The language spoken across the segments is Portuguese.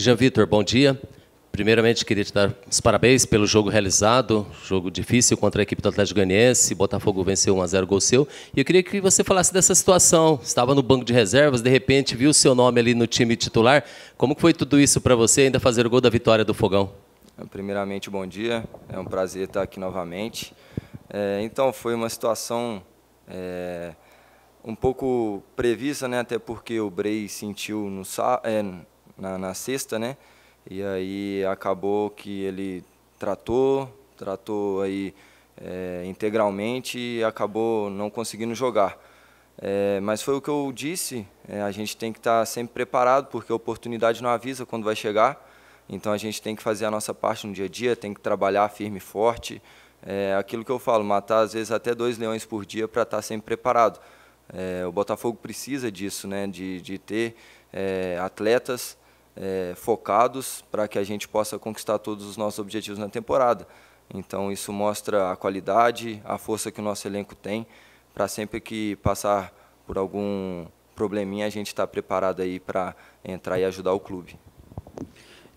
Jean Vitor, bom dia. Primeiramente, queria te dar os parabéns pelo jogo realizado, jogo difícil contra a equipe do Atlético Ganiense. Botafogo venceu 1 a 0 gol seu. E eu queria que você falasse dessa situação. Estava no banco de reservas, de repente viu o seu nome ali no time titular. Como foi tudo isso para você ainda fazer o gol da vitória do Fogão? Primeiramente, bom dia. É um prazer estar aqui novamente. É, então, foi uma situação é, um pouco prevista, né? até porque o Brei sentiu no, é, na, na sexta, né? E aí acabou que ele tratou, tratou aí é, integralmente e acabou não conseguindo jogar. É, mas foi o que eu disse, é, a gente tem que estar tá sempre preparado, porque a oportunidade não avisa quando vai chegar. Então a gente tem que fazer a nossa parte no dia a dia, tem que trabalhar firme e forte. É, aquilo que eu falo, matar às vezes até dois leões por dia para estar tá sempre preparado. É, o Botafogo precisa disso, né, de, de ter é, atletas é, focados para que a gente possa conquistar todos os nossos objetivos na temporada. Então, isso mostra a qualidade, a força que o nosso elenco tem para sempre que passar por algum probleminha, a gente está preparado aí para entrar e ajudar o clube.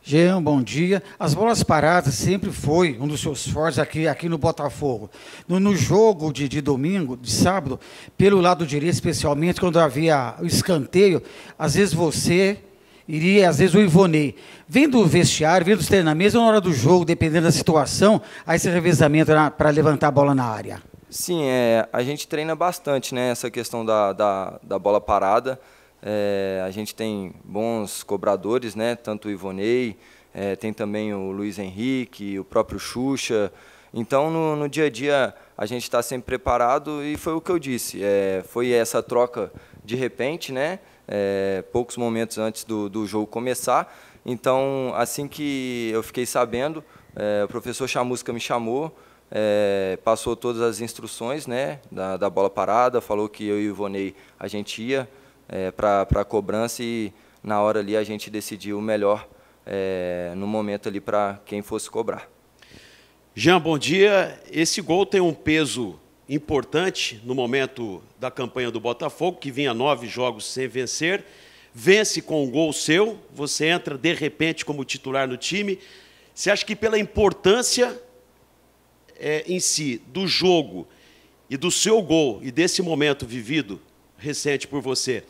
Jean, bom dia. As bolas paradas sempre foi um dos seus fortes aqui, aqui no Botafogo. No, no jogo de, de, domingo, de sábado, pelo lado direito, especialmente quando havia o escanteio, às vezes você iria às vezes o Ivonei. Vendo o vestiário, vendo os treinamentos, na é hora do jogo, dependendo da situação, aí esse revezamento para levantar a bola na área. Sim, é, a gente treina bastante né, essa questão da, da, da bola parada. É, a gente tem bons cobradores, né, tanto o Ivonei, é, tem também o Luiz Henrique, o próprio Xuxa. Então, no, no dia a dia, a gente está sempre preparado e foi o que eu disse. É, foi essa troca de repente, né? é, poucos momentos antes do, do jogo começar. Então, assim que eu fiquei sabendo, é, o professor Chamusca me chamou, é, passou todas as instruções né, da, da, bola parada, falou que eu e o Ivonei a gente ia é, para a cobrança e na hora ali a gente decidiu o melhor é, no momento ali para quem fosse cobrar. Jean, bom dia. Esse gol tem um peso importante no momento da campanha do Botafogo, que vinha nove jogos sem vencer, vence com um gol seu, você entra de repente como titular no time. Você acha que pela importância é, em si do jogo e do seu gol e desse momento vivido recente por você,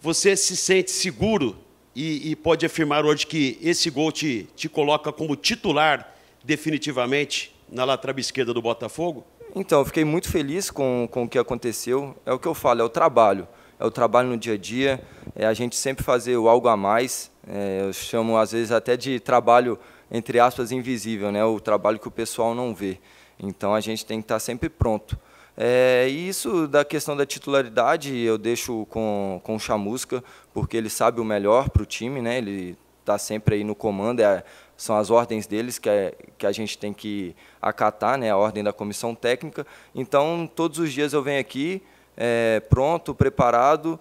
você se sente seguro e, e pode afirmar hoje que esse gol te, te coloca como titular definitivamente na lateral esquerda do Botafogo? Então, eu fiquei muito feliz com, com o que aconteceu. É o que eu falo, é o trabalho. É o trabalho no dia a dia, é a gente sempre fazer o algo a mais. É, eu chamo, às vezes, até de trabalho, entre aspas, invisível, né? o trabalho que o pessoal não vê. Então, a gente tem que estar sempre pronto. É, e isso da questão da titularidade eu deixo com, com o Chamusca, porque ele sabe o melhor para o time, né? ele está sempre aí no comando, é, são as ordens deles que, é, que a gente tem que acatar, né, a ordem da comissão técnica. Então, todos os dias eu venho aqui, é, pronto, preparado,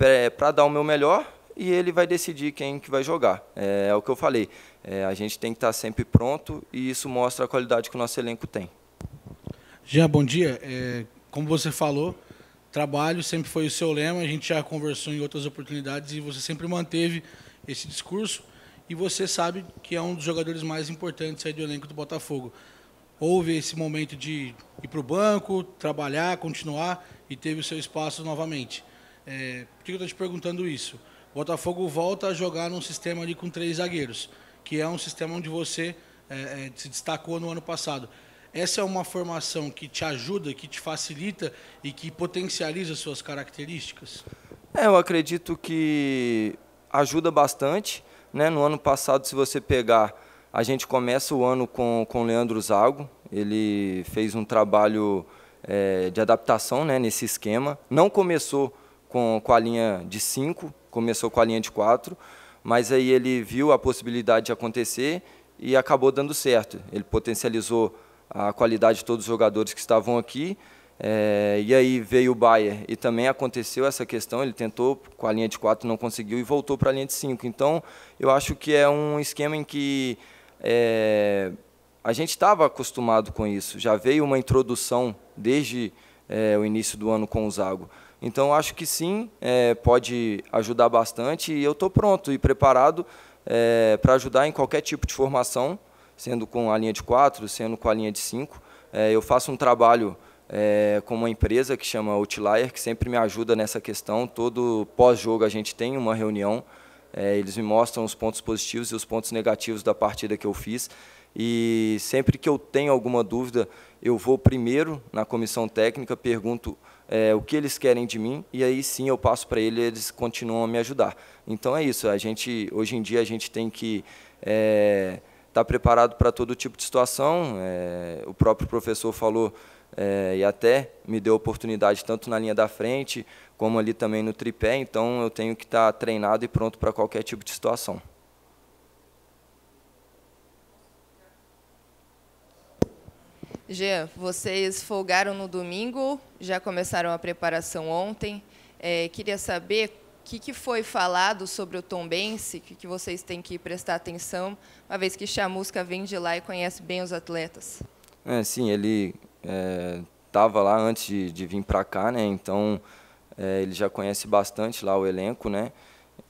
é, é, para dar o meu melhor, e ele vai decidir quem que vai jogar. É, é o que eu falei, é, a gente tem que estar tá sempre pronto, e isso mostra a qualidade que o nosso elenco tem. Jean, bom dia. como você falou, Trabalho sempre foi o seu lema, a gente já conversou em outras oportunidades e você sempre manteve esse discurso e você sabe que é um dos jogadores mais importantes aí do elenco do Botafogo. Houve esse momento de ir para o banco, trabalhar, continuar e teve o seu espaço novamente. É, por que eu estou te perguntando isso? O Botafogo volta a jogar num sistema ali com três zagueiros, que é um sistema onde você é, é se destacou no ano passado essa é uma formação que te ajuda, que te facilita e que potencializa suas características? É, eu acredito que ajuda bastante. Né? No ano passado, se você pegar, a gente começa o ano com, com o Leandro Zago. Ele fez um trabalho é, de adaptação né, nesse esquema. Não começou com, com a linha de 5, começou com a linha de 4, mas aí ele viu a possibilidade de acontecer e acabou dando certo. Ele potencializou a qualidade de todos os jogadores que estavam aqui. É, e aí veio o Bayer e também aconteceu essa questão, ele tentou com a linha de 4, não conseguiu e voltou para a linha de 5. Então, eu acho que é um esquema em que é, a gente estava acostumado com isso, já veio uma introdução desde é, o início do ano com o Zago. Então, acho que sim, é, pode ajudar bastante e eu estou pronto e preparado é, para ajudar em qualquer tipo de formação, sendo com a linha de 4, sendo com a linha de 5. É, eu faço um trabalho é, com uma empresa que chama Outlier, que sempre me ajuda nessa questão. Todo pós-jogo a gente tem uma reunião, é, eles me mostram os pontos positivos e os pontos negativos da partida que eu fiz. E sempre que eu tenho alguma dúvida, eu vou primeiro na comissão técnica, pergunto é, o que eles querem de mim e aí sim eu passo para eles, eles continuam a me ajudar. Então é isso. A gente hoje em dia a gente tem que é, estar tá preparado para todo tipo de situação. É, o próprio professor falou é, e até me deu oportunidade tanto na linha da frente como ali também no tripé, então eu tenho que estar tá treinado e pronto para qualquer tipo de situação. Jean, vocês folgaram no domingo, já começaram a preparação ontem. É, queria saber que, que foi falado sobre o Tombense, que, que vocês têm que prestar atenção, uma vez que Chamusca vem de lá e conhece bem os atletas? É, sim, ele estava é, lá antes de, de vir para cá, né? Então é, ele já conhece bastante lá o elenco, né?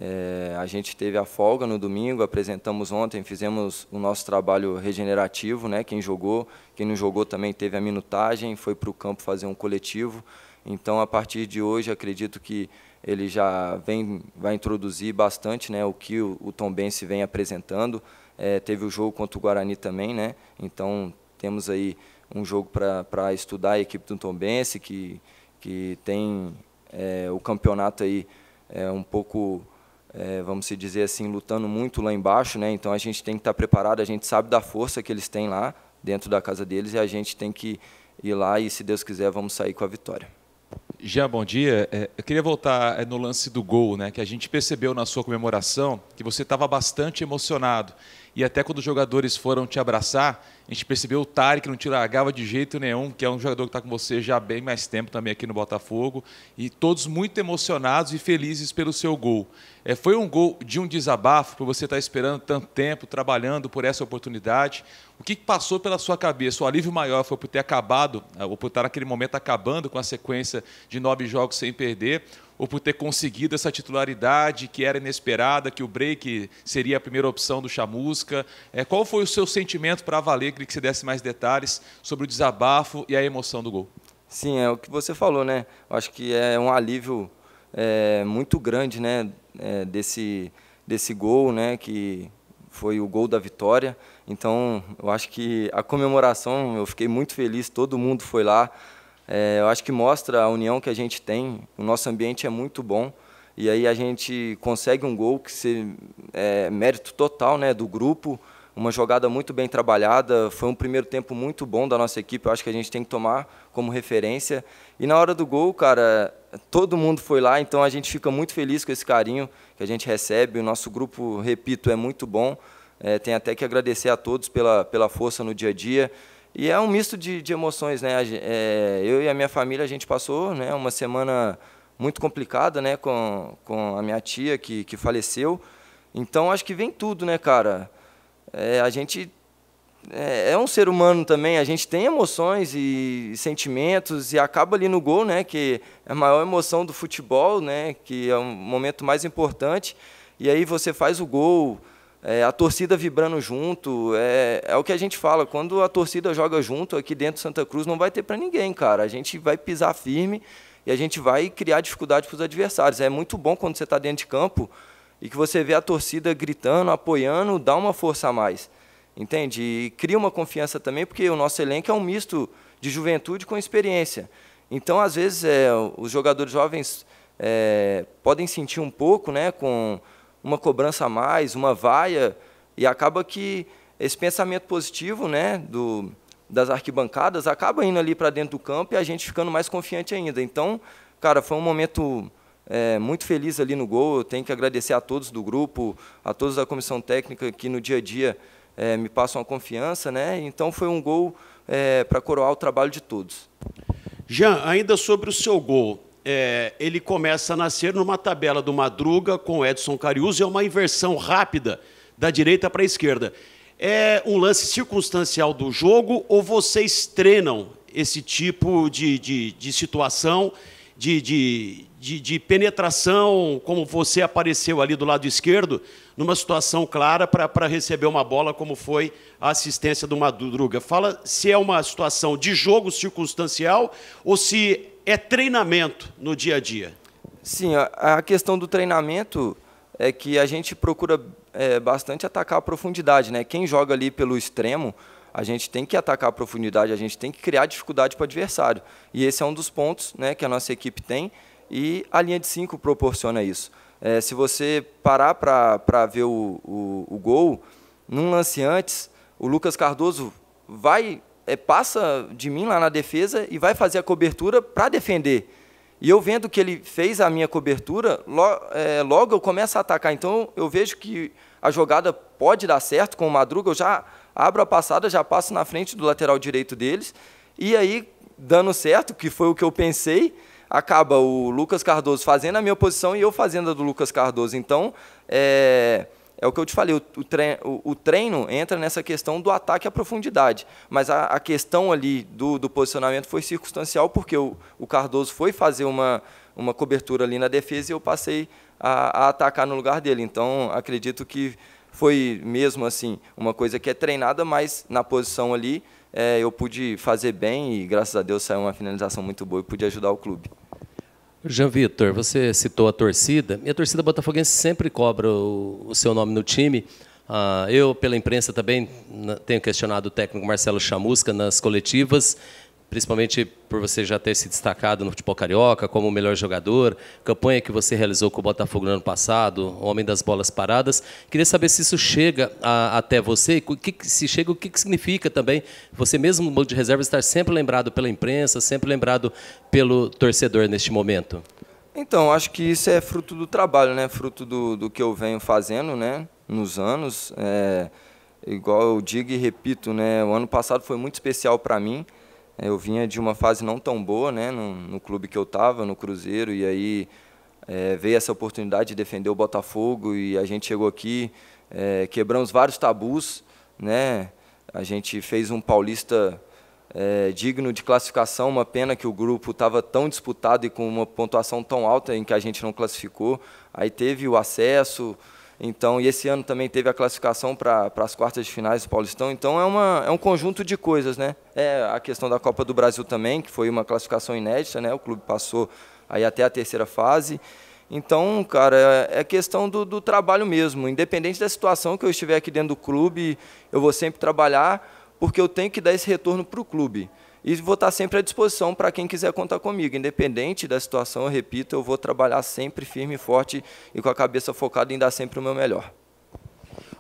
É, a gente teve a folga no domingo, apresentamos ontem, fizemos o nosso trabalho regenerativo, né? Quem jogou, quem não jogou também teve a minutagem, foi para o campo fazer um coletivo. Então, a partir de hoje, acredito que ele já vem, vai introduzir bastante né, o que o, o Tom Bense vem apresentando. É, teve o jogo contra o Guarani também, né? então temos aí um jogo para estudar a equipe do Tom Bense, que, que tem é, o campeonato aí é, um pouco, é, vamos se dizer assim, lutando muito lá embaixo, né? então a gente tem que estar tá preparado, a gente sabe da força que eles têm lá dentro da casa deles e a gente tem que ir lá e, se Deus quiser, vamos sair com a vitória. Jean, bom dia. É, eu queria voltar é, no lance do gol, né, que a gente percebeu na sua comemoração que você estava bastante emocionado. E até quando os jogadores foram te abraçar, a gente percebeu o Tarek não te largava de jeito nenhum, que é um jogador que está com você já há bem mais tempo também aqui no Botafogo. E todos muito emocionados e felizes pelo seu gol. É, foi um gol de um desabafo, por você estar tá esperando tanto tempo, trabalhando por essa oportunidade. O que passou pela sua cabeça? O alívio maior foi por ter acabado, ah, ou por estar naquele momento acabando com a sequência de nove jogos sem perder ou por ter conseguido essa titularidade que era inesperada, que o break seria a primeira opção do Chamusca. É, qual foi o seu sentimento para valer? Queria que você desse mais detalhes sobre o desabafo e a emoção do gol. Sim, é o que você falou, né? Eu acho que é um alívio é, muito grande, né? É, desse, desse gol, né? Que foi o gol da vitória. Então, eu acho que a comemoração, eu fiquei muito feliz, todo mundo foi lá. É, eu acho que mostra a união que a gente tem. O nosso ambiente é muito bom. E aí a gente consegue um gol que se, é mérito total né, do grupo. Uma jogada muito bem trabalhada. Foi um primeiro tempo muito bom da nossa equipe. Eu acho que a gente tem que tomar como referência. E na hora do gol, cara, todo mundo foi lá. Então a gente fica muito feliz com esse carinho que a gente recebe. O nosso grupo, repito, é muito bom. É, tem até que agradecer a todos pela, pela força no dia a dia. E é um misto de, de emoções, né? É, eu e a minha família, a gente passou né, uma semana muito complicada, né? Com, com a minha tia, que, que faleceu. Então, acho que vem tudo, né, cara? É, a gente é, é, um ser humano também, a gente tem emoções e, e sentimentos, e acaba ali no gol, né? Que é a maior emoção do futebol, né? Que é o momento mais importante. E aí você faz o gol é, a torcida vibrando junto, é, é o que a gente fala, quando a torcida joga junto aqui dentro de Santa Cruz, não vai ter para ninguém, cara. A gente vai pisar firme e a gente vai criar dificuldade para os adversários. É muito bom quando você está dentro de campo e que você vê a torcida gritando, apoiando, dá uma força a mais, entende? E cria uma confiança também, porque o nosso elenco é um misto de juventude com experiência. Então, às vezes, é, os jogadores jovens é, podem sentir um pouco né, com uma cobrança a mais, uma vaia, e acaba que esse pensamento positivo né, do, das arquibancadas acaba indo ali para dentro do campo e a gente ficando mais confiante ainda. Então, cara, foi um momento é, muito feliz ali no gol. Eu tenho que agradecer a todos do grupo, a todos da comissão técnica que no dia a dia é, me passam a confiança. Né? Então, foi um gol é, para coroar o trabalho de todos. Jean, ainda sobre o seu gol, é, ele começa a nascer numa tabela do Madruga com Edson Cariuso, é uma inversão rápida da direita para a esquerda. É um lance circunstancial do jogo ou vocês treinam esse tipo de, de, de situação, de, de, de, de penetração, como você apareceu ali do lado esquerdo, numa situação clara para receber uma bola, como foi a assistência do Madruga? Fala se é uma situação de jogo circunstancial ou se é treinamento no dia a dia? Sim, a, questão do treinamento é que a gente procura é, bastante atacar a profundidade, né? Quem joga ali pelo extremo, a gente tem que atacar a profundidade, a gente tem que criar dificuldade para o adversário. E esse é um dos pontos né, que a nossa equipe tem e a linha de 5 proporciona isso. É, se você parar para ver o, o, o, gol, num lance antes, o Lucas Cardoso vai é, passa de mim lá na defesa e vai fazer a cobertura para defender. E eu vendo que ele fez a minha cobertura, lo, é, logo eu começo a atacar. Então eu vejo que a jogada pode dar certo com o Madruga, eu já abro a passada, já passo na frente do lateral direito deles. E aí, dando certo, que foi o que eu pensei, acaba o Lucas Cardoso fazendo a minha posição e eu fazendo a do Lucas Cardoso. Então, é, é o que eu te falei, o, treino, o, treino entra nessa questão do ataque à profundidade. Mas a, a questão ali do, do, posicionamento foi circunstancial, porque o, o Cardoso foi fazer uma, uma, cobertura ali na defesa e eu passei a, a, atacar no lugar dele. Então, acredito que foi mesmo assim uma coisa que é treinada, mas na posição ali é, eu pude fazer bem e, graças a Deus, saiu uma finalização muito boa e pude ajudar o clube. Jean Vitor, você citou a torcida, e a torcida botafoguense sempre cobra o, o seu nome no time. Ah, eu, pela imprensa, também tenho questionado o técnico Marcelo Chamusca nas coletivas principalmente por você já ter se destacado no futebol carioca como o melhor jogador, campanha que você realizou com o Botafogo no ano passado, homem das bolas paradas. Queria saber se isso chega a, até você, que, se chega, o que, que significa também você mesmo no banco de reserva estar sempre lembrado pela imprensa, sempre lembrado pelo torcedor neste momento. Então, acho que isso é fruto do trabalho, né? Fruto do, do que eu venho fazendo, né? Nos anos, é, igual eu digo e repito, né? O ano passado foi muito especial para mim. É, eu vinha de uma fase não tão boa, né, no, no clube que eu estava, no Cruzeiro, e aí é, veio essa oportunidade de defender o Botafogo e a gente chegou aqui, é, quebramos vários tabus, né? A gente fez um paulista é, digno de classificação, uma pena que o grupo estava tão disputado e com uma pontuação tão alta em que a gente não classificou. Aí teve o acesso, então, e esse ano também teve a classificação para as quartas de finais do Paulistão. Então é, uma, é um conjunto de coisas, né? É a questão da Copa do Brasil também, que foi uma classificação inédita, né? O clube passou aí até a terceira fase. Então, cara, é, é questão do, do trabalho mesmo. Independente da situação que eu estiver aqui dentro do clube, eu vou sempre trabalhar, porque eu tenho que dar esse retorno para o clube. E vou estar sempre à disposição para quem quiser contar comigo. Independente da situação, eu repito, eu vou trabalhar sempre firme e forte e com a cabeça focada em dar sempre o meu melhor.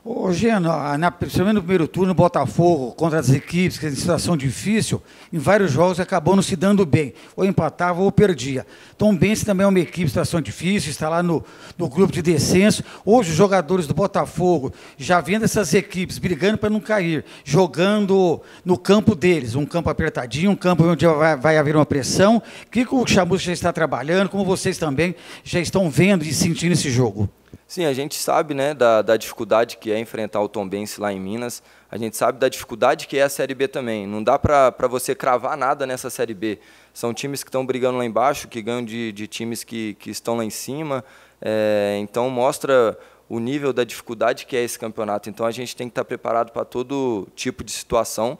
Ô, Geno, na, principalmente no primeiro turno, o Botafogo, contra as equipes que é em situação difícil, em vários jogos acabou não se dando bem. Ou empatava ou perdia. Tom Benz também é uma equipe em situação difícil, está lá no, no grupo de descenso. Hoje, os jogadores do Botafogo, já vendo essas equipes brigando para não cair, jogando no campo deles, um campo apertadinho, um campo onde vai, vai haver uma pressão. O que, que o Chamus já está trabalhando, como vocês também já estão vendo e sentindo esse jogo? Sim, a gente sabe né, da, da dificuldade que é enfrentar o Tombense lá em Minas. A gente sabe da dificuldade que é a Série B também. Não dá para você cravar nada nessa Série B. São times que estão brigando lá embaixo, que ganham de, de times que, que estão lá em cima. É, então, mostra o nível da dificuldade que é esse campeonato. Então, a gente tem que estar tá preparado para todo tipo de situação.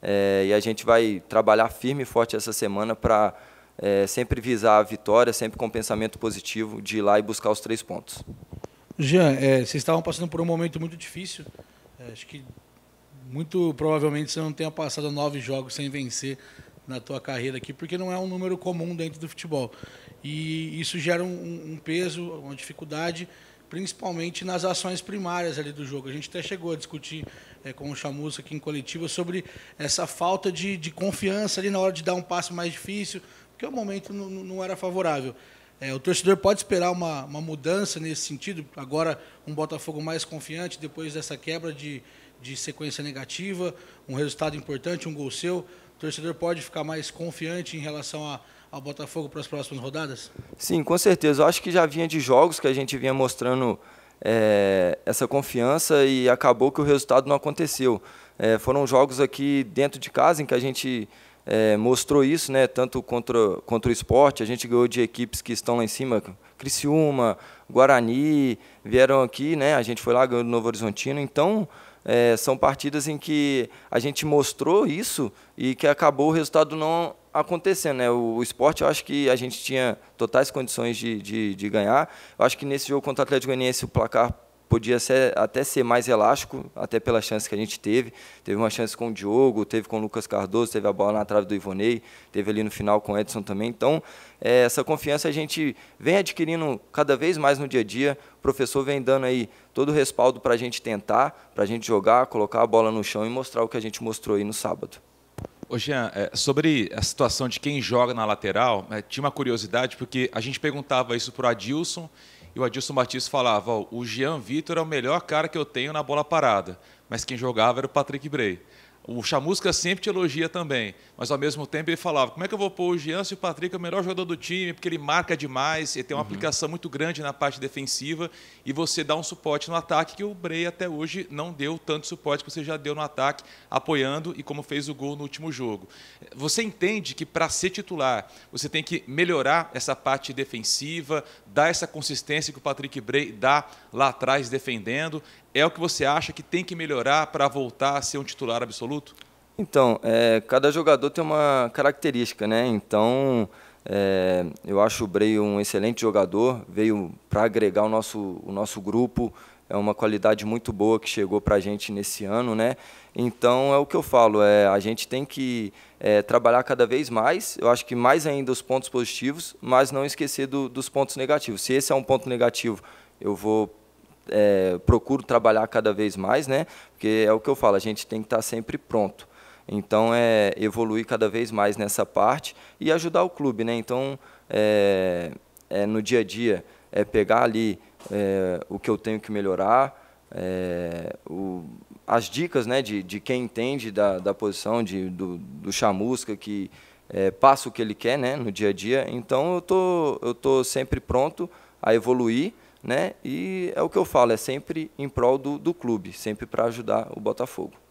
É, e a gente vai trabalhar firme e forte essa semana para é, sempre visar a vitória, sempre com um pensamento positivo de ir lá e buscar os três pontos. Jean, é, vocês estavam passando por um momento muito difícil. É, acho que muito provavelmente você não tenha passado nove jogos sem vencer na tua carreira aqui, porque não é um número comum dentro do futebol. E isso gera um, um peso, uma dificuldade, principalmente nas ações primárias ali do jogo. A gente até chegou a discutir é, com o Chamus aqui em coletiva sobre essa falta de, de confiança ali na hora de dar um passo mais difícil, porque é o momento não, não era favorável. É, o torcedor pode esperar uma, uma, mudança nesse sentido, agora um Botafogo mais confiante depois dessa quebra de, de sequência negativa, um resultado importante, um gol seu. O torcedor pode ficar mais confiante em relação a, ao Botafogo para as próximas rodadas? Sim, com certeza. Eu acho que já vinha de jogos que a gente vinha mostrando é, essa confiança e acabou que o resultado não aconteceu. É, foram jogos aqui dentro de casa em que a gente é, mostrou isso, né, tanto contra, contra o esporte, a gente ganhou de equipes que estão lá em cima, Criciúma, Guarani, vieram aqui, né, a gente foi lá, ganhou do Novo Horizontino, então é, são partidas em que a gente mostrou isso e que acabou o resultado não acontecendo. Né? O, o esporte, eu acho que a gente tinha totais condições de, de, de ganhar, eu acho que nesse jogo contra o Atlético Goianiense o placar podia ser, até ser mais elástico, até pela chance que a gente teve. Teve uma chance com o Diogo, teve com o Lucas Cardoso, teve a bola na trave do Ivonei, teve ali no final com o Edson também. Então, é, essa confiança a gente vem adquirindo cada vez mais no dia a dia. O professor vem dando aí todo o respaldo para a gente tentar, para a gente jogar, colocar a bola no chão e mostrar o que a gente mostrou aí no sábado. Ô Jean, é, sobre a situação de quem joga na lateral, é, tinha uma curiosidade, porque a gente perguntava isso para o Adilson e o Adilson Batista falava: o Jean Vitor é o melhor cara que eu tenho na bola parada, mas quem jogava era o Patrick Bray. O Chamusca sempre te elogia também, mas ao mesmo tempo ele falava: como é que eu vou pôr o Jean se o Patrick é o melhor jogador do time, porque ele marca demais, ele tem uma uhum. aplicação muito grande na parte defensiva e você dá um suporte no ataque que o Brei até hoje não deu tanto suporte que você já deu no ataque, apoiando e como fez o gol no último jogo. Você entende que para ser titular você tem que melhorar essa parte defensiva, dar essa consistência que o Patrick Brei dá lá atrás defendendo, é o que você acha que tem que melhorar para voltar a ser um titular absoluto? Então, é, cada jogador tem uma característica, né? Então, é, eu acho o Brei um excelente jogador, veio para agregar o nosso, o nosso grupo, é uma qualidade muito boa que chegou para a gente nesse ano, né? Então, é o que eu falo, é, a gente tem que é, trabalhar cada vez mais, eu acho que mais ainda os pontos positivos, mas não esquecer do, dos pontos negativos. Se esse é um ponto negativo, eu vou é, procuro trabalhar cada vez mais, né? Porque é o que eu falo, a gente tem que estar tá sempre pronto. Então é evoluir cada vez mais nessa parte e ajudar o clube, né? Então é, é no dia a dia é pegar ali é, o que eu tenho que melhorar, é, o, as dicas, né? De, de quem entende da, da posição de, do, do chamusca que é, passa o que ele quer, né? No dia a dia. Então eu tô eu tô sempre pronto a evoluir né? E é o que eu falo, é sempre em prol do, do clube, sempre para ajudar o Botafogo.